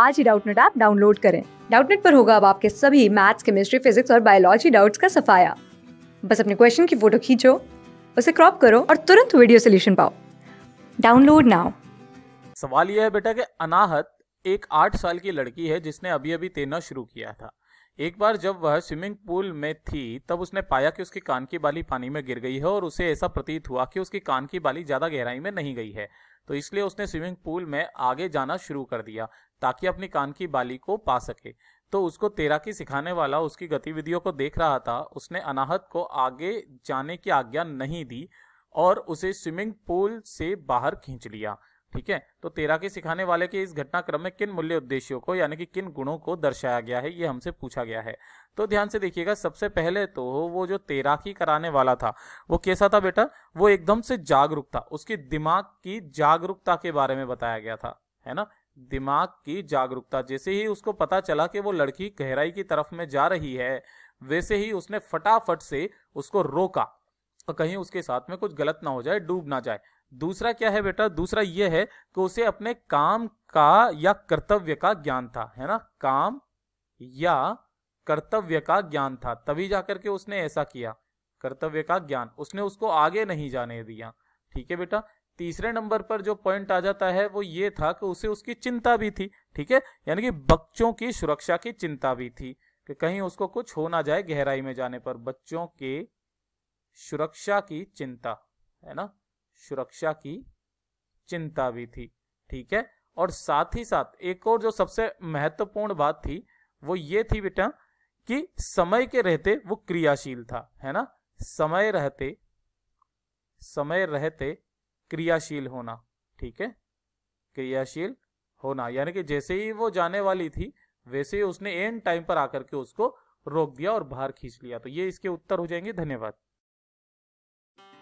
आज ही Doubtnut app download करें डाउटनेट पर होगा अब आपके सभी मैथ्स केमिस्ट्री फिजिक्स और बायोलॉजी डाउट्स का सफाया बस अपने क्वेश्चन की फोटो खींचो उसे क्रॉप करो और तुरंत वीडियो सोल्यूशन पाओ डाउनलोड नाउ सवाल यह है बेटा कि अनाहत एक आठ साल की लड़की है जिसने अभी अभी तैरना शुरू किया था एक बार जब वह स्विमिंग पूल में थी तब उसने पाया कि उसकी कान की बाली पानी में गिर गई है और उसे ऐसा प्रतीत हुआ कि उसकी कान की बाली ज़्यादा गहराई में नहीं गई है तो इसलिए उसने स्विमिंग पूल में आगे जाना शुरू कर दिया ताकि अपनी कान की बाली को पा सके तो उसको तैराकी सिखाने वाला उसकी गतिविधियों को देख रहा था उसने अनाहत को आगे जाने की आज्ञा नहीं दी और उसे स्विमिंग पूल से बाहर खींच लिया ठीक है तो तैराकी सिखाने वाले के इस घटनाक्रम में किन मूल्य उद्देश्यों को यानी कि किन गुणों को दर्शाया गया है ये हमसे पूछा गया है तो ध्यान से देखिएगा सबसे पहले तो वो जो तैराकी कराने वाला था वो कैसा था बेटा वो एकदम से जागरूक था उसके दिमाग की जागरूकता के बारे में बताया गया था है ना दिमाग की जागरूकता जैसे ही उसको पता चला कि वो लड़की गहराई की तरफ में जा रही है वैसे ही उसने फटाफट से उसको रोका और कहीं उसके साथ में कुछ गलत ना हो जाए डूब ना जाए दूसरा क्या है बेटा दूसरा ये है कि उसे अपने काम का या कर्तव्य का ज्ञान था है ना काम या कर्तव्य का ज्ञान था तभी जाकर के उसने ऐसा किया कर्तव्य का ज्ञान उसने उसको आगे नहीं जाने दिया ठीक है बेटा तीसरे नंबर पर जो पॉइंट आ जाता है वो ये था कि उसे उसकी चिंता भी थी ठीक है यानी कि बच्चों की सुरक्षा की चिंता भी थी कि कहीं उसको कुछ हो ना जाए गहराई में जाने पर बच्चों के सुरक्षा की चिंता है ना सुरक्षा की चिंता भी थी ठीक है और साथ ही साथ एक और जो सबसे महत्वपूर्ण बात थी वो ये थी बेटा कि समय के रहते वो क्रियाशील था है ना समय रहते समय रहते क्रियाशील होना ठीक है क्रियाशील होना यानी कि जैसे ही वो जाने वाली थी वैसे ही उसने एंड टाइम पर आकर के उसको रोक दिया और बाहर खींच लिया तो ये इसके उत्तर हो जाएंगे धन्यवाद